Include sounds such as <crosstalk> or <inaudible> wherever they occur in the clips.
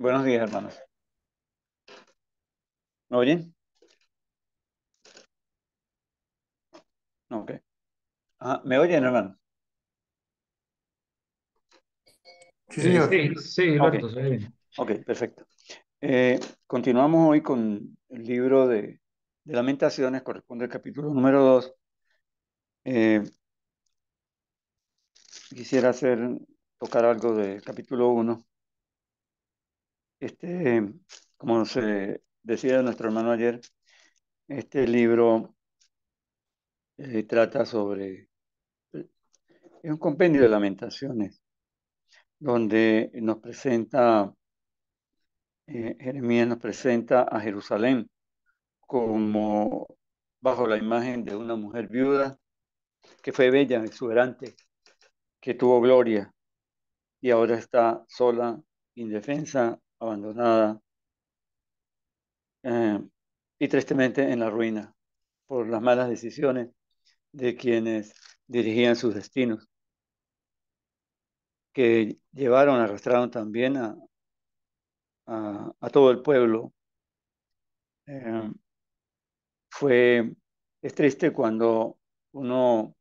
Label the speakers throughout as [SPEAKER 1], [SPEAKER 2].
[SPEAKER 1] Buenos días, hermanos. ¿Me oyen? No, ok. ¿Me oyen, hermano? Sí, sí, Sí, sí, ok, perfecto. Eh, continuamos hoy con el libro de, Lamentaciones, corresponde al capítulo número 2. Eh, quisiera hacer, tocar algo del capítulo 1 este, como se decía nuestro hermano ayer, este libro eh, trata sobre eh, es un compendio de lamentaciones donde nos presenta eh, Jeremías nos presenta a Jerusalén como bajo la imagen de una mujer viuda que fue bella, exuberante, que tuvo gloria y ahora está sola, indefensa abandonada eh, y tristemente en la ruina por las malas decisiones de quienes dirigían sus destinos, que llevaron, arrastraron también a, a, todo el pueblo. Eh, fue, es triste cuando uno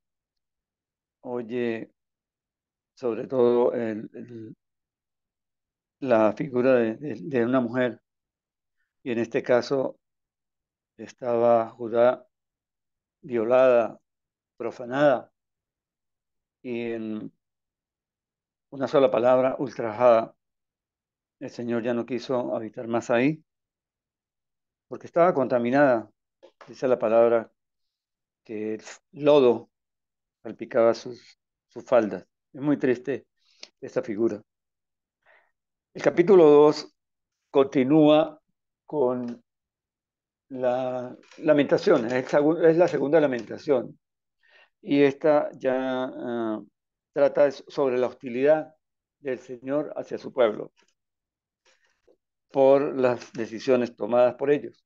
[SPEAKER 1] oye sobre todo el, la figura de, una mujer. Y en este caso estaba Judá violada, profanada y en una sola palabra, ultrajada. El Señor ya no quiso habitar más ahí porque estaba contaminada, dice la palabra, que el lodo salpicaba sus, sus faldas. Es muy triste esta figura. El capítulo 2 continúa con la lamentación, es, la segunda lamentación. Y esta ya ah, trata sobre la hostilidad del Señor hacia su pueblo por las decisiones tomadas por ellos.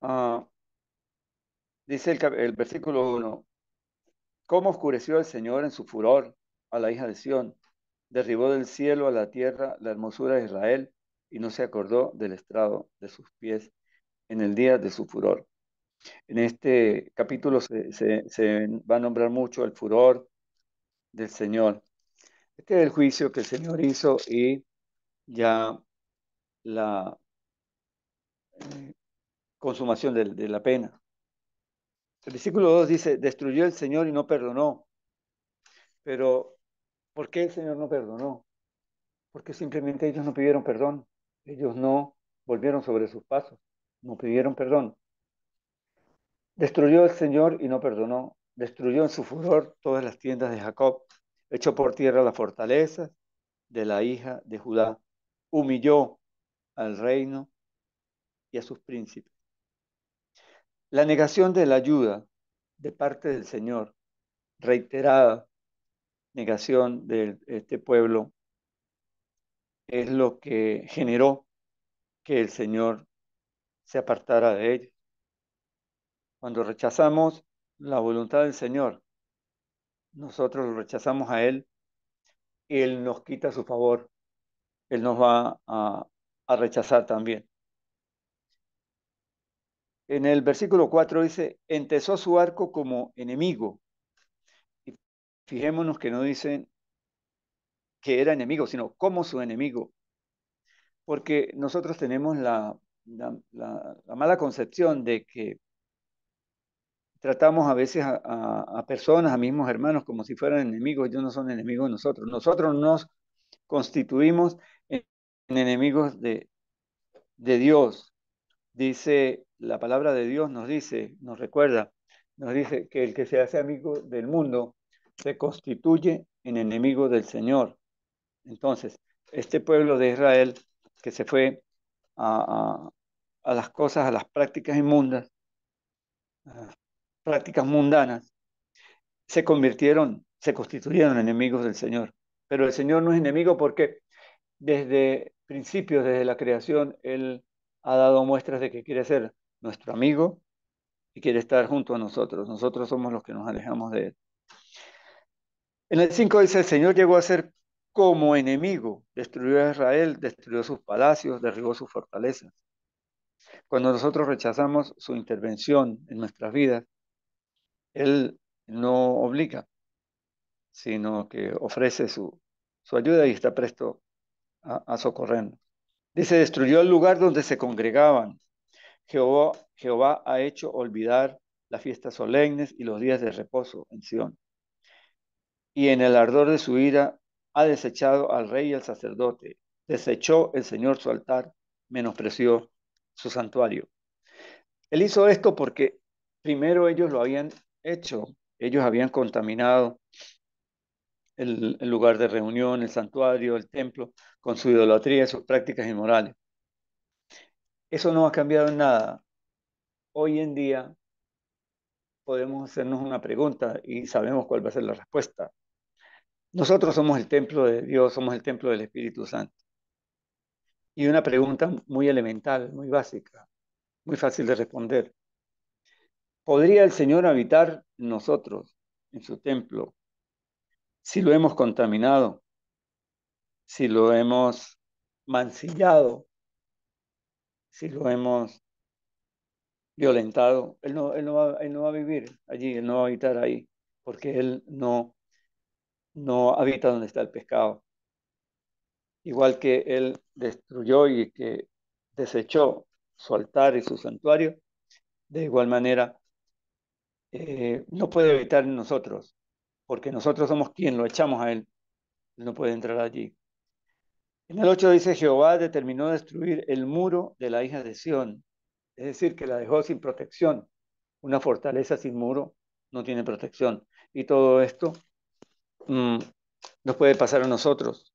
[SPEAKER 1] Ah, dice el, el versículo 1, ¿cómo oscureció el Señor en su furor a la hija de Sión? derribó del cielo a la tierra la hermosura de Israel y no se acordó del estrado de sus pies en el día de su furor. En este capítulo se, va a nombrar mucho el furor del Señor. Este es el juicio que el Señor hizo y ya la eh, consumación de, de la pena. El versículo 2 dice, destruyó el Señor y no perdonó. Pero ¿Por qué el Señor no perdonó? Porque simplemente ellos no pidieron perdón. Ellos no volvieron sobre sus pasos. No pidieron perdón. Destruyó el Señor y no perdonó. Destruyó en su furor todas las tiendas de Jacob. Echó por tierra la fortaleza de la hija de Judá. Humilló al reino y a sus príncipes. La negación de la ayuda de parte del Señor, reiterada negación de este pueblo es lo que generó que el Señor se apartara de ellos. Cuando rechazamos la voluntad del Señor, nosotros lo rechazamos a Él, Él nos quita su favor, Él nos va a, rechazar también. En el versículo 4 dice, entesó su arco como enemigo Fijémonos que no dicen que era enemigo, sino como su enemigo. Porque nosotros tenemos la, mala concepción de que tratamos a veces a, personas, a mismos hermanos, como si fueran enemigos. Ellos no son enemigos de nosotros. Nosotros nos constituimos en, enemigos de Dios. Dice la palabra de Dios, nos dice, nos recuerda, nos dice que el que se hace amigo del mundo se constituye en enemigo del Señor. Entonces, este pueblo de Israel que se fue a, las cosas, a las prácticas inmundas, prácticas mundanas, se convirtieron, se constituyeron enemigos del Señor. Pero el Señor no es enemigo porque desde principios, desde la creación, Él ha dado muestras de que quiere ser nuestro amigo y quiere estar junto a nosotros. Nosotros somos los que nos alejamos de Él. En el 5 dice, el Señor llegó a ser como enemigo, destruyó a Israel, destruyó sus palacios, derribó sus fortalezas. Cuando nosotros rechazamos su intervención en nuestras vidas, Él no obliga, sino que ofrece su, su ayuda y está presto a, a socorrernos. Dice, destruyó el lugar donde se congregaban. Jehová, Jehová ha hecho olvidar las fiestas solemnes y los días de reposo en Sion y en el ardor de su ira ha desechado al rey y al sacerdote. Desechó el Señor su altar, menospreció su santuario. Él hizo esto porque primero ellos lo habían hecho, ellos habían contaminado el, lugar de reunión, el santuario, el templo, con su idolatría y sus prácticas inmorales. Eso no ha cambiado en nada. Hoy en día podemos hacernos una pregunta y sabemos cuál va a ser la respuesta. Nosotros somos el templo de Dios, somos el templo del Espíritu Santo. Y una pregunta muy elemental, muy básica, muy fácil de responder. ¿Podría el Señor habitar nosotros en su templo si lo hemos contaminado, si lo hemos mancillado, si lo hemos violentado? Él no, él no va a vivir allí, Él no va a habitar ahí, porque Él no no habita donde está el pescado. Igual que él destruyó y que desechó su altar y su santuario, de igual manera eh, no puede evitar nosotros, porque nosotros somos quien lo echamos a él. Él no puede entrar allí. En el 8 dice, Jehová determinó destruir el muro de la hija de Sión, es decir, que la dejó sin protección. Una fortaleza sin muro no tiene protección. Y todo esto Mm, nos puede pasar a nosotros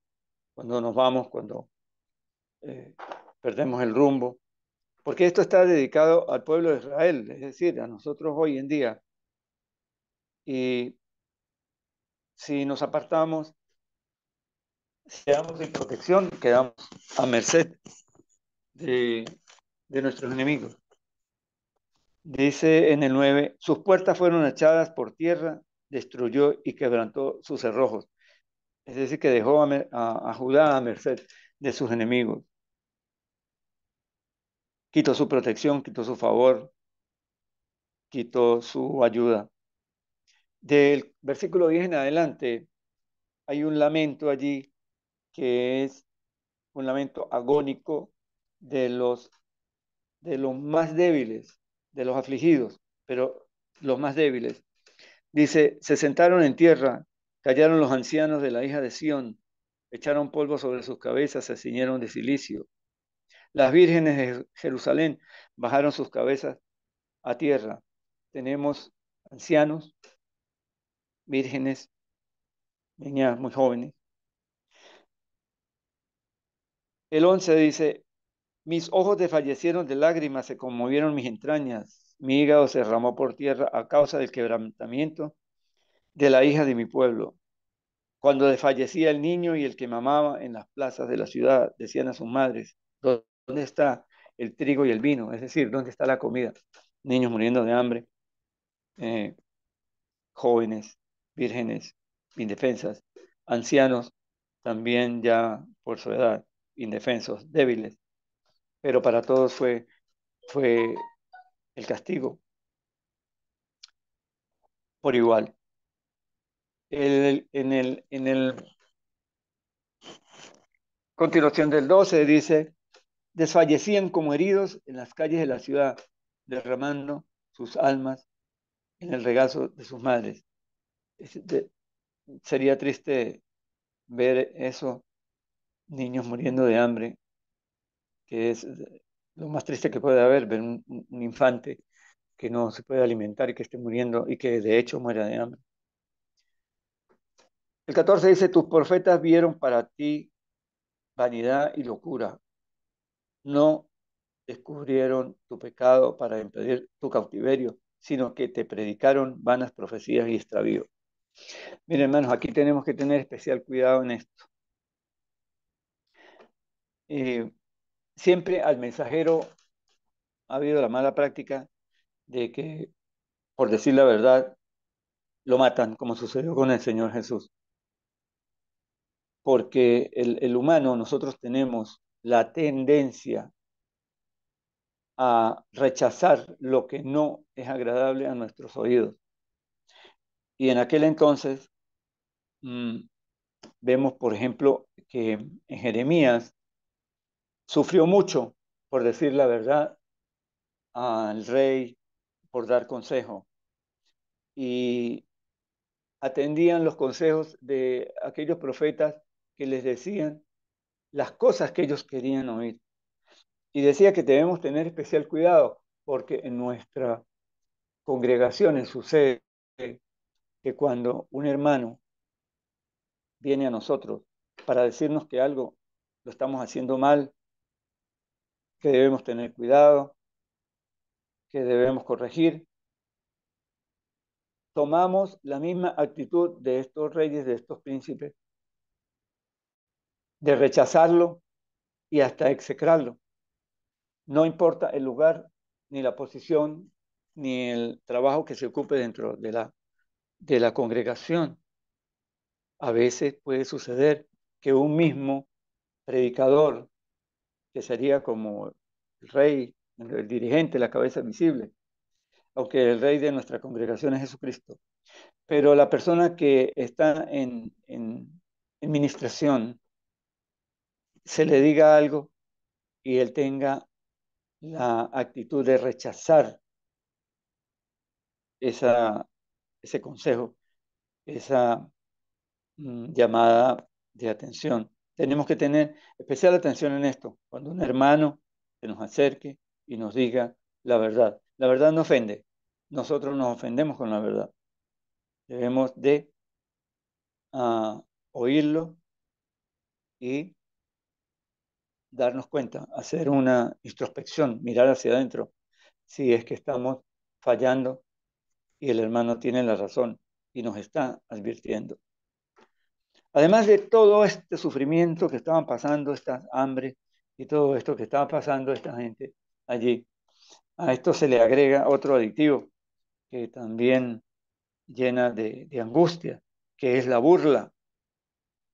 [SPEAKER 1] cuando nos vamos, cuando eh, perdemos el rumbo, porque esto está dedicado al pueblo de Israel, es decir, a nosotros hoy en día. Y si nos apartamos, quedamos sin protección, quedamos a merced de, de nuestros enemigos. Dice en el 9, sus puertas fueron echadas por tierra destruyó y quebrantó sus cerrojos. Es decir, que dejó a, Judá a merced de sus enemigos. Quitó su protección, quitó su favor, quitó su ayuda. Del versículo 10 en adelante hay un lamento allí que es un lamento agónico de los, de los más débiles, de los afligidos, pero los más débiles. Dice, se sentaron en tierra, callaron los ancianos de la hija de Sión, echaron polvo sobre sus cabezas, se ciñeron de silicio. Las vírgenes de Jerusalén bajaron sus cabezas a tierra. Tenemos ancianos, vírgenes, niñas muy jóvenes. El 11 dice, mis ojos desfallecieron de lágrimas, se conmovieron mis entrañas, mi hígado se derramó por tierra a causa del quebrantamiento de la hija de mi pueblo. Cuando desfallecía el niño y el que mamaba en las plazas de la ciudad, decían a sus madres, ¿dónde está el trigo y el vino? Es decir, ¿dónde está la comida? Niños muriendo de hambre, eh, jóvenes, vírgenes, indefensas, ancianos, también ya por su edad, indefensos, débiles. Pero para todos fue, fue el castigo por igual. en el, en el continuación del 12 dice, desfallecían como heridos en las calles de la ciudad, derramando sus almas en el regazo de sus madres. sería triste ver eso, niños muriendo de hambre, que es lo más triste que puede haber, ver un, infante que no se puede alimentar y que esté muriendo y que de hecho muera de hambre. El 14 dice, tus profetas vieron para ti vanidad y locura. No descubrieron tu pecado para impedir tu cautiverio, sino que te predicaron vanas profecías y extravío. Miren, hermanos, aquí tenemos que tener especial cuidado en esto. Eh, siempre al mensajero ha habido la mala práctica de que, por decir la verdad, lo matan, como sucedió con el Señor Jesús. Porque el, humano, nosotros tenemos la tendencia a rechazar lo que no es agradable a nuestros oídos. Y en aquel entonces mm, vemos, por ejemplo, que en Jeremías Sufrió mucho, por decir la verdad, al rey por dar consejo. Y atendían los consejos de aquellos profetas que les decían las cosas que ellos querían oír. Y decía que debemos tener especial cuidado porque en nuestra congregación sucede que cuando un hermano viene a nosotros para decirnos que algo lo estamos haciendo mal que debemos tener cuidado, que debemos corregir. Tomamos la misma actitud de estos reyes, de estos príncipes, de rechazarlo y hasta execrarlo. No importa el lugar, ni la posición, ni el trabajo que se ocupe dentro de la, de la congregación. A veces puede suceder que un mismo predicador que sería como el rey, el dirigente, la cabeza visible, aunque el rey de nuestra congregación es Jesucristo. Pero la persona que está en, en administración, se le diga algo y él tenga la actitud de rechazar esa, ese consejo, esa mm, llamada de atención tenemos que tener especial atención en esto. Cuando un hermano se nos acerque y nos diga la verdad. La verdad no ofende. Nosotros nos ofendemos con la verdad. Debemos de ah, oírlo y darnos cuenta, hacer una introspección, mirar hacia adentro, si es que estamos fallando y el hermano tiene la razón y nos está advirtiendo. Además de todo este sufrimiento que estaban pasando, esta hambre y todo esto que estaba pasando esta gente allí, a esto se le agrega otro adictivo que también llena de, angustia, que es la burla,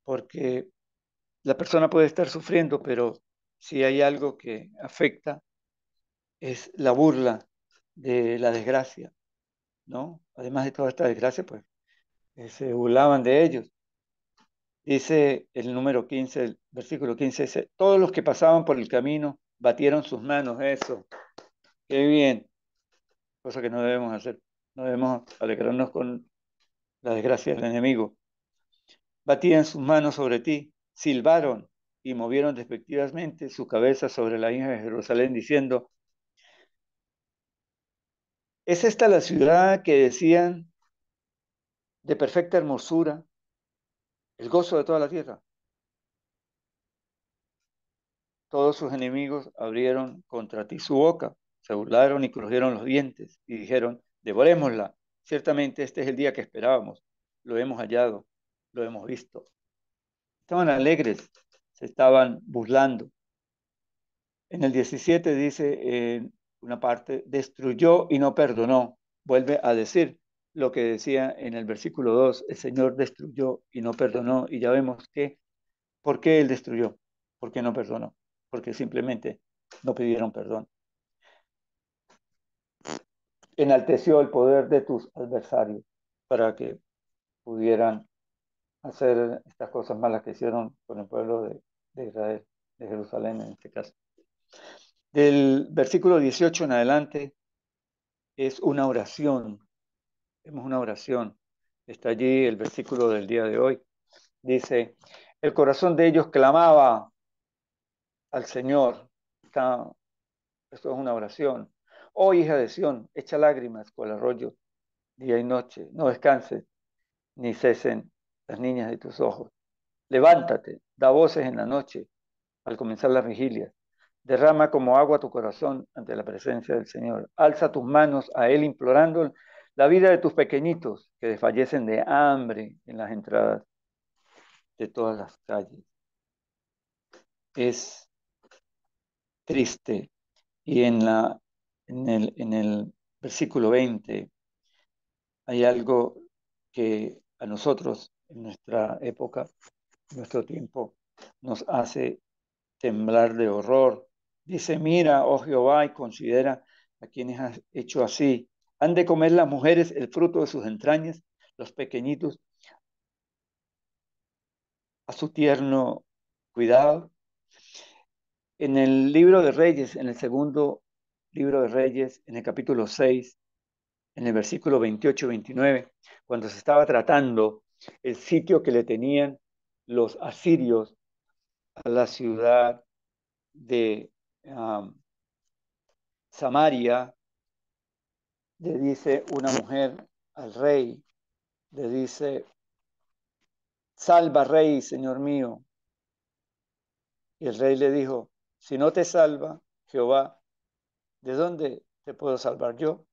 [SPEAKER 1] porque la persona puede estar sufriendo, pero si hay algo que afecta es la burla de la desgracia, ¿no? Además de toda esta desgracia, pues eh, se burlaban de ellos. Dice el número 15, el versículo 15, dice, todos los que pasaban por el camino batieron sus manos, eso. Qué bien. Cosa que no debemos hacer. No debemos alegrarnos con la desgracia del enemigo. Batían sus manos sobre ti, silbaron y movieron despectivamente su cabeza sobre la hija de Jerusalén, diciendo, ¿es esta la ciudad que decían de perfecta hermosura, el gozo de toda la tierra. Todos sus enemigos abrieron contra ti su boca, se burlaron y crujieron los dientes y dijeron, devorémosla. Ciertamente este es el día que esperábamos, lo hemos hallado, lo hemos visto. Estaban alegres, se estaban burlando. En el 17 dice en eh, una parte, destruyó y no perdonó. Vuelve a decir, lo que decía en el versículo 2, el Señor destruyó y no perdonó, y ya vemos que, ¿por qué Él destruyó? ¿Por qué no perdonó? Porque simplemente no pidieron perdón. Enalteció el poder de tus adversarios para que pudieran hacer estas cosas malas que hicieron con el pueblo de, Israel, de Jerusalén en este caso. Del versículo 18 en adelante es una oración Hemos una oración. Está allí el versículo del día de hoy. Dice, el corazón de ellos clamaba al Señor. esto es una oración. Oh hija de Sión, echa lágrimas con el arroyo día y noche. No descanses ni cesen las niñas de tus ojos. Levántate, da voces en la noche al comenzar la vigilia. Derrama como agua tu corazón ante la presencia del Señor. Alza tus manos a Él implorando la vida de tus pequeñitos que desfallecen de hambre en las entradas de todas las calles. Es triste. Y en, la, en, el, el versículo 20 hay algo que a nosotros, en nuestra época, en nuestro tiempo, nos hace temblar de horror. Dice, mira, oh Jehová, y considera a quienes has hecho así, han de comer las mujeres el fruto de sus entrañas, los pequeñitos, a su tierno cuidado. En el libro de Reyes, en el segundo libro de Reyes, en el capítulo 6, en el versículo 28-29, cuando se estaba tratando el sitio que le tenían los asirios a la ciudad de Samaria, le dice una mujer al rey, le dice, salva rey, señor mío. Y el rey le dijo, si no te salva Jehová, ¿de dónde te puedo salvar yo?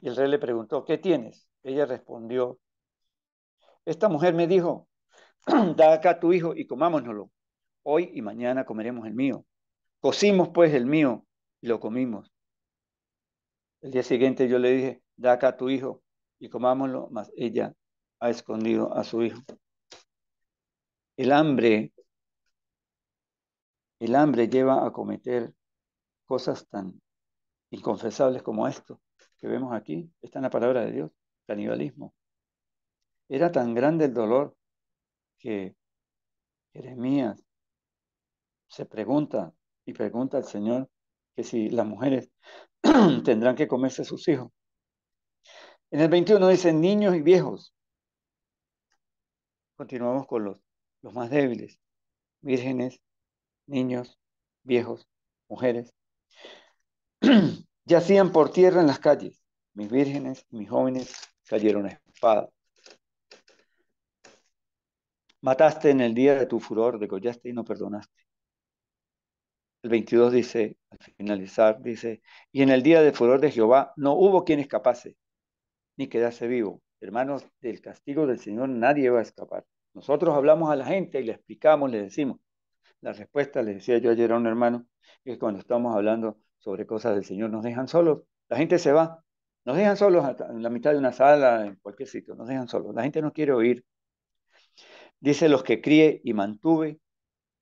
[SPEAKER 1] Y el rey le preguntó, ¿qué tienes? Ella respondió, esta mujer me dijo, <clears throat> da acá tu hijo y comámoslo Hoy y mañana comeremos el mío. Cocimos pues el mío y lo comimos. El día siguiente yo le dije, da acá a tu hijo y comámoslo, mas ella ha escondido a su hijo. El hambre, el hambre lleva a cometer cosas tan inconfesables como esto que vemos aquí. Está en la palabra de Dios, canibalismo. Era tan grande el dolor que Jeremías se pregunta y pregunta al Señor que si las mujeres <clears throat> tendrán que comerse sus hijos. En el 21 dicen niños y viejos. Continuamos con los, los más débiles, vírgenes, niños, viejos, mujeres. <clears throat> Yacían por tierra en las calles. Mis vírgenes mis jóvenes cayeron a espada. Mataste en el día de tu furor, degollaste y no perdonaste el 22 dice, al finalizar, dice, y en el día del furor de Jehová no hubo quien escapase, ni quedase vivo. Hermanos, del castigo del Señor nadie va a escapar. Nosotros hablamos a la gente y le explicamos, le decimos. La respuesta, le decía yo ayer a un hermano, es que cuando estamos hablando sobre cosas del Señor nos dejan solos. La gente se va. Nos dejan solos en la mitad de una sala, en cualquier sitio. Nos dejan solos. La gente no quiere oír. Dice, los que críe y mantuve,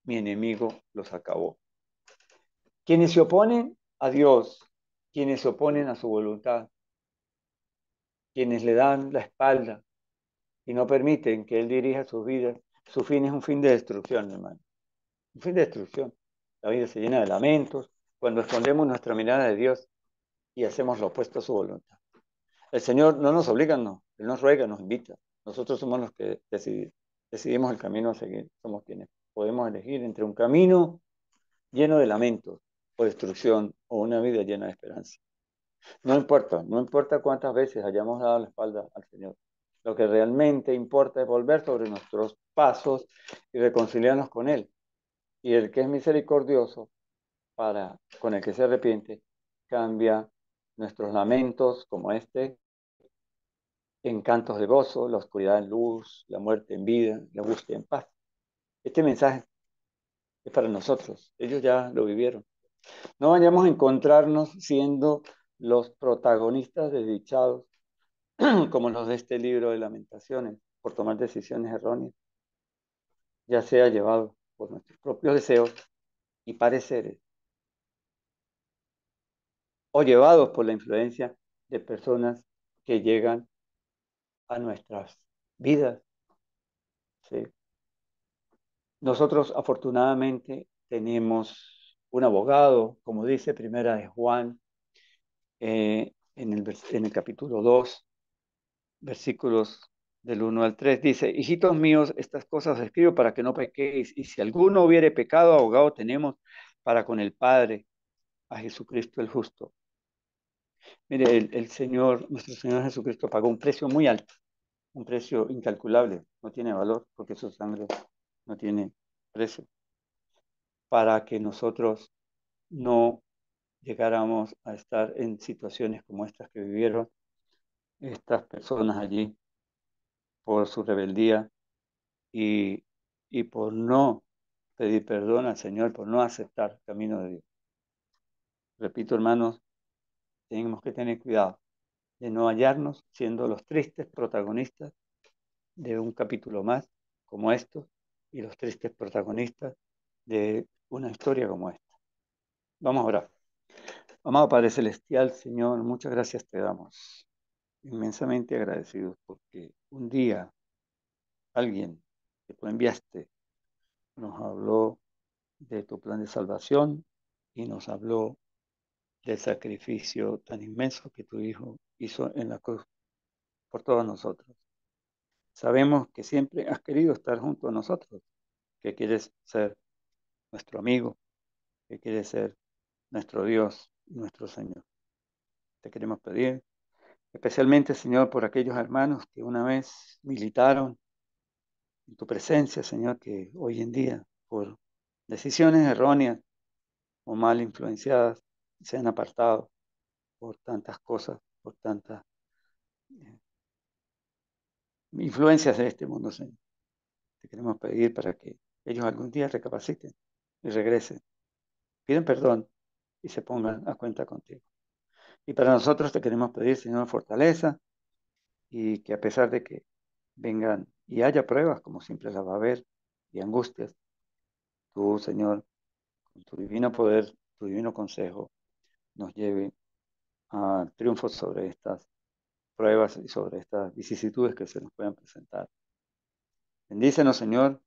[SPEAKER 1] mi enemigo los acabó. Quienes se oponen a Dios, quienes se oponen a su voluntad, quienes le dan la espalda y no permiten que Él dirija sus vidas, su fin es un fin de destrucción, hermano. Un fin de destrucción. La vida se llena de lamentos cuando escondemos nuestra mirada de Dios y hacemos lo opuesto a su voluntad. El Señor no nos obliga, no. Él nos ruega, nos invita. Nosotros somos los que decidimos, decidimos el camino a seguir. Somos quienes podemos elegir entre un camino lleno de lamentos o destrucción o una vida llena de esperanza. No importa, no importa cuántas veces hayamos dado la espalda al Señor. Lo que realmente importa es volver sobre nuestros pasos y reconciliarnos con Él. Y el que es misericordioso, para con el que se arrepiente, cambia nuestros lamentos como este en cantos de gozo, la oscuridad en luz, la muerte en vida, la angustia en paz. Este mensaje es para nosotros. Ellos ya lo vivieron. No vayamos a encontrarnos siendo los protagonistas desdichados, <clears throat> como los de este libro de lamentaciones, por tomar decisiones erróneas, ya sea llevado por nuestros propios deseos y pareceres, o llevados por la influencia de personas que llegan a nuestras vidas. Nosotros afortunadamente tenemos un abogado, como dice Primera de Juan, eh, en, el, capítulo 2, versículos del 1 al 3, dice, hijitos míos, estas cosas escribo para que no pequéis, y si alguno hubiere pecado, abogado tenemos para con el Padre, a Jesucristo el justo. Mire, el Señor, nuestro Señor Jesucristo pagó un precio muy alto, un precio incalculable, no tiene valor, porque su sangre no tiene precio para que nosotros no llegáramos a estar en situaciones como estas que vivieron estas personas allí por su rebeldía y, y por no pedir perdón al Señor, por no aceptar el camino de Dios. Repito, hermanos, tenemos que tener cuidado de no hallarnos siendo los tristes protagonistas de un capítulo más como esto y los tristes protagonistas de una historia como esta. Vamos a orar. Amado Padre Celestial, Señor, muchas gracias te damos. Inmensamente agradecidos porque un día alguien que tú enviaste nos habló de tu plan de salvación y nos habló del sacrificio tan inmenso que tu Hijo hizo en la cruz por todos nosotros. Sabemos que siempre has querido estar junto a nosotros, que quieres ser nuestro amigo, que quiere ser nuestro Dios, nuestro Señor. Te queremos pedir, especialmente, Señor, por aquellos hermanos que una vez militaron en tu presencia, Señor, que hoy en día, por decisiones erróneas o mal influenciadas, se han apartado por tantas cosas, por tantas eh, influencias de este mundo, Señor. Te queremos pedir para que ellos algún día recapaciten y regresen. Piden perdón y se pongan a cuenta contigo. Y para nosotros te queremos pedir, Señor, fortaleza y que a pesar de que vengan y haya pruebas, como siempre las va a haber, y angustias, tú, Señor, con tu divino poder, tu divino consejo, nos lleve a triunfos sobre estas pruebas y sobre estas vicisitudes que se nos puedan presentar. Bendícenos, Señor,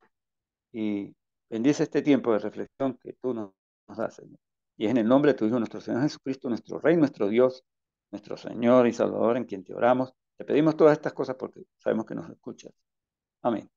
[SPEAKER 1] y Bendice este tiempo de reflexión que tú nos, das, Señor. Y es en el nombre de tu Hijo, nuestro Señor Jesucristo, nuestro Rey, nuestro Dios, nuestro Señor y Salvador, en quien te oramos. Te pedimos todas estas cosas porque sabemos que nos escuchas. Amén.